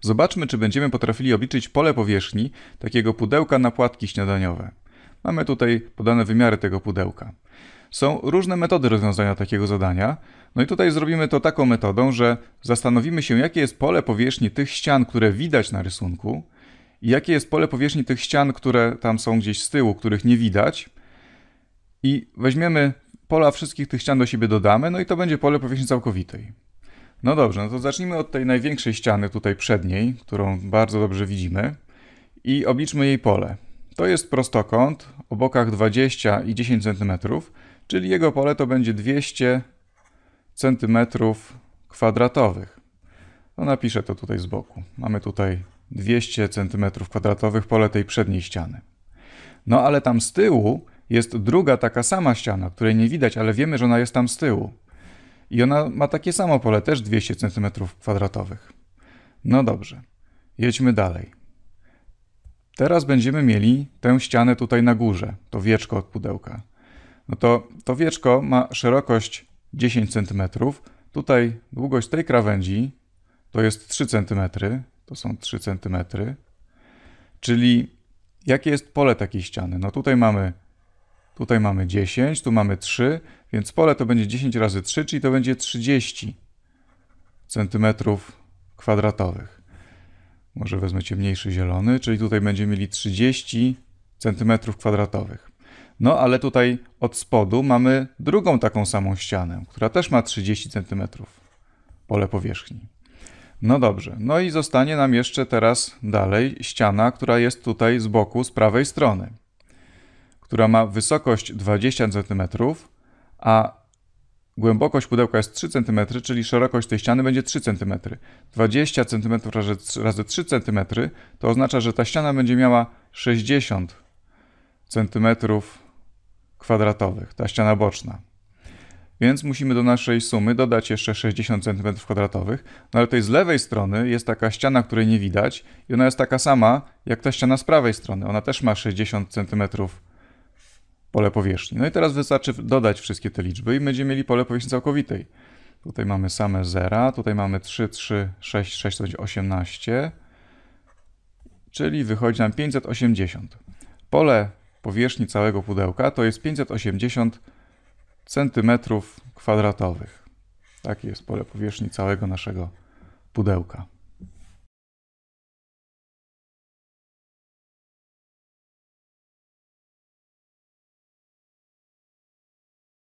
Zobaczmy, czy będziemy potrafili obliczyć pole powierzchni takiego pudełka na płatki śniadaniowe. Mamy tutaj podane wymiary tego pudełka. Są różne metody rozwiązania takiego zadania, no i tutaj zrobimy to taką metodą, że zastanowimy się, jakie jest pole powierzchni tych ścian, które widać na rysunku, i jakie jest pole powierzchni tych ścian, które tam są gdzieś z tyłu, których nie widać. I weźmiemy pola wszystkich tych ścian do siebie dodamy, no i to będzie pole powierzchni całkowitej. No dobrze, no to zacznijmy od tej największej ściany tutaj przedniej, którą bardzo dobrze widzimy i obliczmy jej pole. To jest prostokąt o bokach 20 i 10 cm, czyli jego pole to będzie 200 cm kwadratowych. No napiszę to tutaj z boku. Mamy tutaj 200 cm kwadratowych pole tej przedniej ściany. No ale tam z tyłu jest druga taka sama ściana, której nie widać, ale wiemy, że ona jest tam z tyłu. I ona ma takie samo pole, też 200 cm2. No dobrze, jedźmy dalej. Teraz będziemy mieli tę ścianę tutaj na górze, to wieczko od pudełka. No to to wieczko ma szerokość 10 cm. Tutaj długość tej krawędzi to jest 3 cm, to są 3 cm. Czyli jakie jest pole takiej ściany? No tutaj mamy Tutaj mamy 10, tu mamy 3, więc pole to będzie 10 razy 3, czyli to będzie 30 centymetrów kwadratowych. Może wezmę mniejszy zielony, czyli tutaj będziemy mieli 30 centymetrów kwadratowych. No ale tutaj od spodu mamy drugą taką samą ścianę, która też ma 30 centymetrów pole powierzchni. No dobrze, no i zostanie nam jeszcze teraz dalej ściana, która jest tutaj z boku, z prawej strony która ma wysokość 20 cm, a głębokość pudełka jest 3 cm, czyli szerokość tej ściany będzie 3 cm. 20 cm razy 3 cm to oznacza, że ta ściana będzie miała 60 cm kwadratowych, ta ściana boczna. Więc musimy do naszej sumy dodać jeszcze 60 cm kwadratowych. No ale tej z lewej strony jest taka ściana, której nie widać i ona jest taka sama jak ta ściana z prawej strony. Ona też ma 60 cm kwadratowych pole powierzchni. No i teraz wystarczy dodać wszystkie te liczby i będziemy mieli pole powierzchni całkowitej. Tutaj mamy same zera, tutaj mamy 3, 3, 6, 6, 18, czyli wychodzi nam 580. Pole powierzchni całego pudełka to jest 580 cm kwadratowych. Takie jest pole powierzchni całego naszego pudełka.